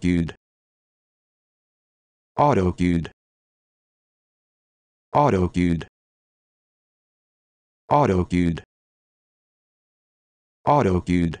queued. Auto queued. Auto queued.